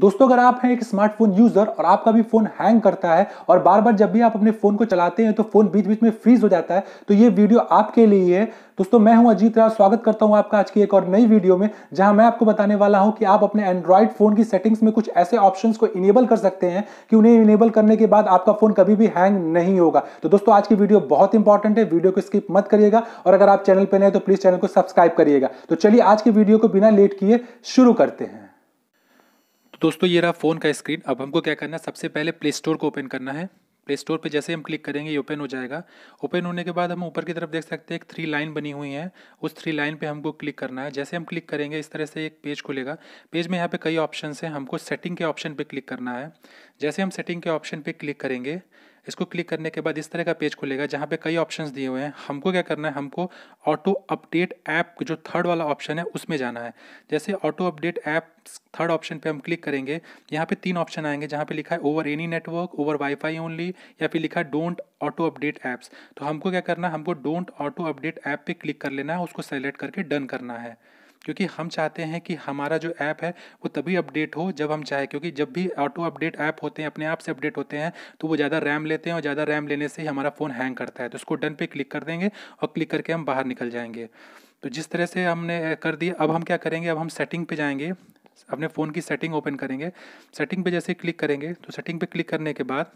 दोस्तों अगर आप हैं एक स्मार्टफोन यूजर और आपका भी फोन हैंग करता है और बार बार जब भी आप अपने फोन को चलाते हैं तो फोन बीच बीच में फ्रीज हो जाता है तो ये वीडियो आपके लिए है दोस्तों मैं हूं अजीत राव स्वागत करता हूं आपका आज की एक और नई वीडियो में जहां मैं आपको बताने वाला हूं कि आप अपने एंड्रॉइड फोन की सेटिंग्स में कुछ ऐसे ऑप्शंस को इनेबल कर सकते हैं कि उन्हें इनेबल करने के बाद आपका फोन कभी भी हैंग नहीं होगा तो दोस्तों आज की वीडियो बहुत इंपॉर्टेंट है वीडियो को स्किप मत करिएगा और अगर आप चैनल पर नए तो प्लीज चैनल को सब्सक्राइब करिएगा तो चलिए आज की वीडियो को बिना लेट किए शुरू करते हैं दोस्तों ये रहा फ़ोन का स्क्रीन अब हमको क्या करना है सबसे पहले प्ले स्टोर को ओपन करना है प्ले स्टोर पे जैसे हम क्लिक करेंगे ये ओपन हो जाएगा ओपन होने के बाद हम ऊपर की तरफ देख सकते हैं एक थ्री लाइन बनी हुई है उस थ्री लाइन पे हमको क्लिक करना है जैसे हम क्लिक करेंगे इस तरह से एक पेज खुलेगा पेज में यहाँ पे कई ऑप्शन हैं हमको सेटिंग के ऑप्शन पे क्लिक करना है जैसे हम सेटिंग के ऑप्शन पे क्लिक करेंगे इसको क्लिक करने के बाद इस तरह का पेज खुलेगा जहाँ पे कई ऑप्शंस दिए हुए हैं हमको क्या करना है हमको ऑटो अपडेट ऐप जो थर्ड वाला ऑप्शन है उसमें जाना है जैसे auto update app third option पे हम क्लिक करेंगे यहाँ पे तीन ऑप्शन आएंगे जहाँ पे लिखा है over any network over wifi only या फिर लिखा है डोंट ऑटो अपडेट ऐप्स तो हमको क्या करना है हमको डोंट ऑटो अपडेट ऐप पे क्लिक कर लेना है उसको सेलेक्ट करके डन करना है क्योंकि हम चाहते हैं कि हमारा जो ऐप है वो तभी अपडेट हो जब हम चाहें क्योंकि जब भी ऑटो अपडेट ऐप होते हैं अपने आप से अपडेट होते हैं तो वो ज़्यादा रैम लेते हैं और ज़्यादा रैम लेने से ही हमारा फ़ोन हैंग करता है तो उसको डन पे क्लिक कर देंगे और क्लिक करके हम बाहर निकल जाएंगे तो जिस तरह से हमने कर दिया अब हम क्या करेंगे अब हम सेटिंग पे जाएंगे अपने फ़ोन की सेटिंग ओपन करेंगे सेटिंग पे जैसे क्लिक करेंगे तो सेटिंग पे क्लिक करने के बाद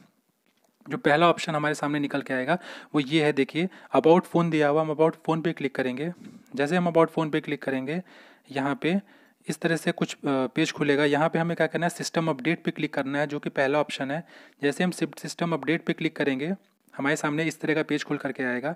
जो पहला ऑप्शन हमारे सामने निकल के आएगा वो ये है देखिए अबाउट फ़ोन दिया हुआ हम अबाउट फ़ोन पे क्लिक करेंगे जैसे हम अबाउट फ़ोन पे क्लिक करेंगे यहाँ पे इस तरह से कुछ पेज खुलेगा यहाँ पे हमें क्या करना है सिस्टम अपडेट पे क्लिक करना है जो कि पहला ऑप्शन है जैसे हम सिस्टम अपडेट पर क्लिक करेंगे हमारे सामने इस तरह का पेज खुल करके आएगा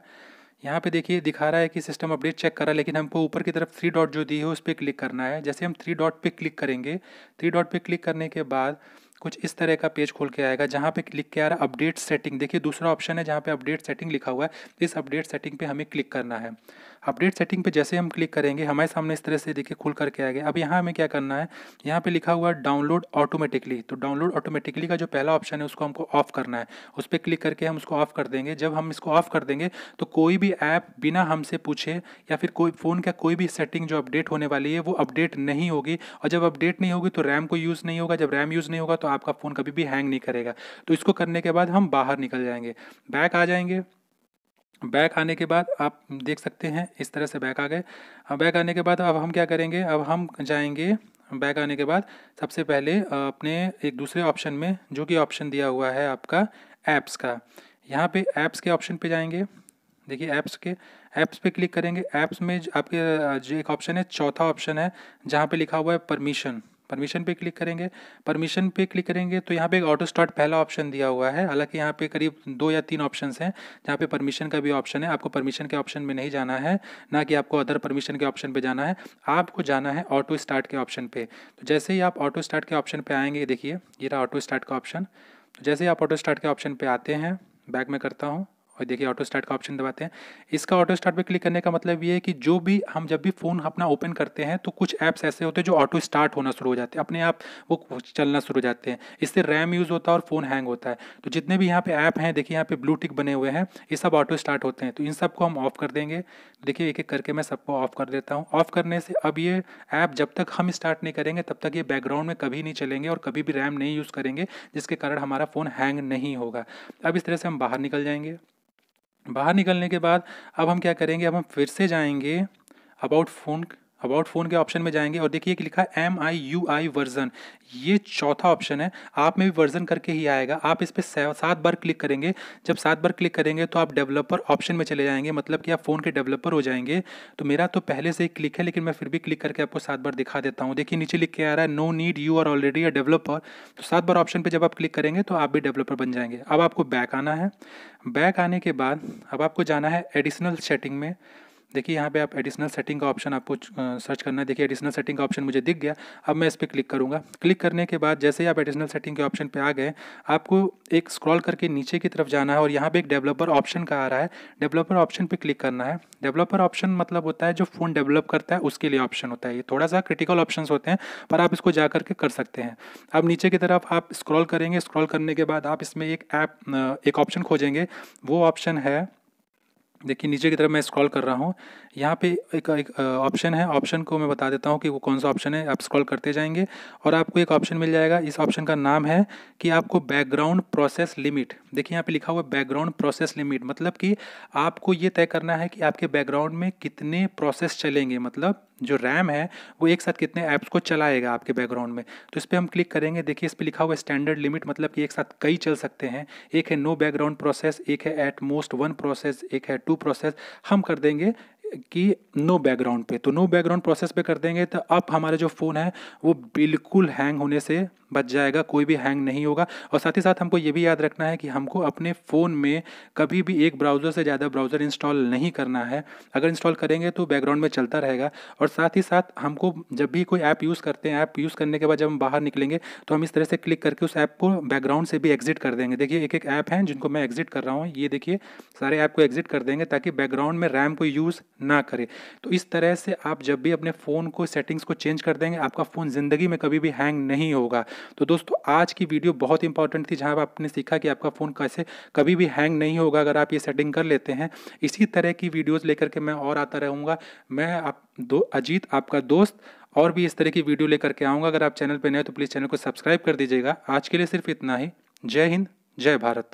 यहाँ पे देखिए दिखा रहा है कि सिस्टम अपडेट चेक कर रहा है लेकिन हमको ऊपर की तरफ थ्री डॉट जो दी है उस पर क्लिक करना है जैसे हम थ्री डॉट पे क्लिक करेंगे थ्री डॉट पे क्लिक करने के बाद कुछ इस तरह का पेज खोल के आएगा जहाँ पे क्लिक किया रहा अपडेट सेटिंग देखिए दूसरा ऑप्शन है जहाँ पे अपडेट सेटिंग लिखा हुआ है इस अपडेट सेटिंग पे हमें क्लिक करना है अपडेट सेटिंग पे जैसे हम क्लिक करेंगे हमारे सामने इस तरह से देखिए खुल करके आ गया अब यहाँ हमें क्या करना है यहाँ पे लिखा हुआ है डाउनलोड ऑटोमेटिकली तो डाउनलोड ऑटोमेटिकली का जो पहला ऑप्शन है उसको हमको ऑफ करना है उस पर क्लिक करके हम उसको ऑफ कर देंगे जब हम इसको ऑफ कर देंगे तो कोई भी ऐप बिना हमसे पूछे या फिर कोई फ़ोन का कोई भी सेटिंग जो अपडेट होने वाली है वो अपडेट नहीं होगी और जब अपडेट नहीं होगी तो रैम को यूज़ नहीं होगा जब रैम यूज़ नहीं होगा तो आपका फ़ोन कभी भी हैंग नहीं करेगा तो इसको करने के बाद हम बाहर निकल जाएंगे बैक आ जाएंगे बैक आने के बाद आप देख सकते हैं इस तरह से बैक आ गए अब बैक आने के बाद अब हम क्या करेंगे अब हम जाएंगे बैक आने के बाद सबसे पहले अपने एक दूसरे ऑप्शन में जो कि ऑप्शन दिया हुआ है आपका ऐप्स का यहाँ पे ऐप्स के ऑप्शन पे जाएंगे देखिए ऐप्स के ऐप्स पे क्लिक करेंगे ऐप्स में आपके जो एक ऑप्शन है चौथा ऑप्शन है जहाँ पे लिखा हुआ है परमिशन परमिशन पे क्लिक करेंगे परमिशन पे क्लिक करेंगे तो यहाँ पे ऑटो स्टार्ट पहला ऑप्शन दिया हुआ है हालांकि यहाँ पे करीब दो या तीन ऑप्शन हैं जहाँ पे परमिशन का भी ऑप्शन है आपको परमिशन के ऑप्शन में नहीं जाना है ना कि आपको अदर परमिशन के ऑप्शन पे जाना है आपको जाना है ऑटो स्टार्ट के ऑप्शन पे तो जैसे ही आप ऑटो स्टार्ट के ऑप्शन पर आएंगे देखिए ये रहा ऑटो स्टार्ट का ऑप्शन तो जैसे ही आप ऑटो स्टार्ट के ऑप्शन पर आते हैं बैक में करता हूँ और देखिए ऑटो स्टार्ट का ऑप्शन दबाते हैं इसका ऑटो स्टार्ट पे क्लिक करने का मतलब ये है कि जो भी हम जब भी फ़ोन अपना ओपन करते हैं तो कुछ ऐप्स ऐसे होते हैं जो ऑटो स्टार्ट होना शुरू हो जाते हैं अपने आप वो चलना शुरू हो जाते हैं इससे रैम यूज़ होता है और फ़ोन हैंग होता है तो जितने भी यहाँ पे ऐप हैं देखिए यहाँ पे ब्लूटिक बने हुए हैं ये सब ऑटो स्टार्ट होते हैं तो इन सबको हम ऑफ कर देंगे देखिए एक एक करके मैं सबको ऑफ कर देता हूँ ऑफ करने से अब ये ऐप जब तक हम स्टार्ट नहीं करेंगे तब तक ये बैकग्राउंड में कभी नहीं चलेंगे और कभी भी रैम नहीं यूज़ करेंगे जिसके कारण हमारा फ़ोन हैंग नहीं होगा अब इस तरह से हम बाहर निकल जाएंगे बाहर निकलने के बाद अब हम क्या करेंगे अब हम फिर से जाएंगे अबाउट फ़ोन अबाउट फ़ोन के ऑप्शन में जाएंगे और देखिए लिखा है M I U I version ये चौथा ऑप्शन है आप में भी वर्जन करके ही आएगा आप इस पर सात बार क्लिक करेंगे जब सात बार क्लिक करेंगे तो आप डेवलपर ऑप्शन में चले जाएंगे मतलब कि आप फ़ोन के डेवलपर हो जाएंगे तो मेरा तो पहले से ही क्लिक है लेकिन मैं फिर भी क्लिक करके आपको सात बार दिखा देता हूँ देखिए नीचे लिख के आ रहा है no need you are already a developer तो सात बार ऑप्शन पर जब आप क्लिक करेंगे तो आप भी डेवलपर बन जाएंगे अब आपको बैक आना है बैक आने के बाद अब आपको जाना है एडिशनल सेटिंग में देखिए यहाँ पे आप एडिशनल सेटिंग का ऑप्शन आपको सर्च करना है देखिए एडिशनल सेटिंग का ऑप्शन मुझे दिख गया अब मैं इस पर क्लिक करूँगा क्लिक करने के बाद जैसे ही आप एडिशनल सेटिंग के ऑप्शन पर आ गए आपको एक स्क्रॉल करके नीचे की तरफ जाना है और यहाँ पर एक डेवलपर ऑप्शन का आ रहा है डेवलपर ऑप्शन पर क्लिक करना है डेवलपर ऑप्शन मतलब होता है जो फ़ोन डेवलप करता है उसके लिए ऑप्शन होता है ये थोड़ा सा क्रिटिकल ऑप्शन होते हैं पर आप इसको जा करके कर सकते हैं अब नीचे की तरफ आप स्क्रॉल करेंगे स्क्रॉल करने के बाद आप इसमें एक ऐप एक ऑप्शन खोजेंगे वो ऑप्शन है देखिए नीचे की तरफ मैं स्क्रॉल कर रहा हूँ यहाँ पे एक एक ऑप्शन है ऑप्शन को मैं बता देता हूँ कि वो कौन सा ऑप्शन है आप स्क्रॉल करते जाएंगे और आपको एक ऑप्शन मिल जाएगा इस ऑप्शन का नाम है कि आपको बैकग्राउंड प्रोसेस लिमिट देखिए यहाँ पे लिखा हुआ बैकग्राउंड प्रोसेस लिमिट मतलब कि आपको ये तय करना है कि आपके बैकग्राउंड में कितने प्रोसेस चलेंगे मतलब जो रैम है वो एक साथ कितने ऐप्स को चलाएगा आपके बैकग्राउंड में तो इस पर हम क्लिक करेंगे देखिए इस पर लिखा हुआ स्टैंडर्ड लिमिट मतलब कि एक साथ कई चल सकते हैं एक है नो बैकग्राउंड प्रोसेस एक है एट मोस्ट वन प्रोसेस एक है टू प्रोसेस हम कर देंगे कि नो बैकग्राउंड पे तो नो बैकग्राउंड प्रोसेस पे कर देंगे तो अब हमारा जो फ़ोन है वो बिल्कुल हैंग होने से बच जाएगा कोई भी हैंग नहीं होगा और साथ ही साथ हमको ये भी याद रखना है कि हमको अपने फ़ोन में कभी भी एक ब्राउज़र से ज़्यादा ब्राउज़र इंस्टॉल नहीं करना है अगर इंस्टॉल करेंगे तो बैकग्राउंड में चलता रहेगा और साथ ही साथ हमको जब भी कोई ऐप यूज़ करते हैं ऐप यूज़ करने के बाद जब हम बाहर निकलेंगे तो हम इस तरह से क्लिक करके उस ऐप को बैकग्राउंड से भी एग्जिट कर देंगे देखिए एक एक ऐप हैं जिनको मैं एग्जिट कर रहा हूँ ये देखिए सारे ऐप को एग्जिट कर देंगे ताकि बैकग्राउंड में रैम को यूज़ ना करें तो इस तरह से आप जब भी अपने फ़ोन को सेटिंग्स को चेंज कर देंगे आपका फ़ोन ज़िंदगी में कभी भी हैंग नहीं होगा तो दोस्तों आज की वीडियो बहुत इंपॉर्टेंट थी जहाँ आपने सीखा कि आपका फ़ोन कैसे कभी भी हैंग नहीं होगा अगर आप ये सेटिंग कर लेते हैं इसी तरह की वीडियोज़ लेकर के मैं और आता रहूँगा मैं आप दो अजीत आपका दोस्त और भी इस तरह की वीडियो लेकर के आऊँगा अगर आप चैनल पर नए तो प्लीज़ चैनल को सब्सक्राइब कर दीजिएगा आज के लिए सिर्फ इतना ही जय हिंद जय भारत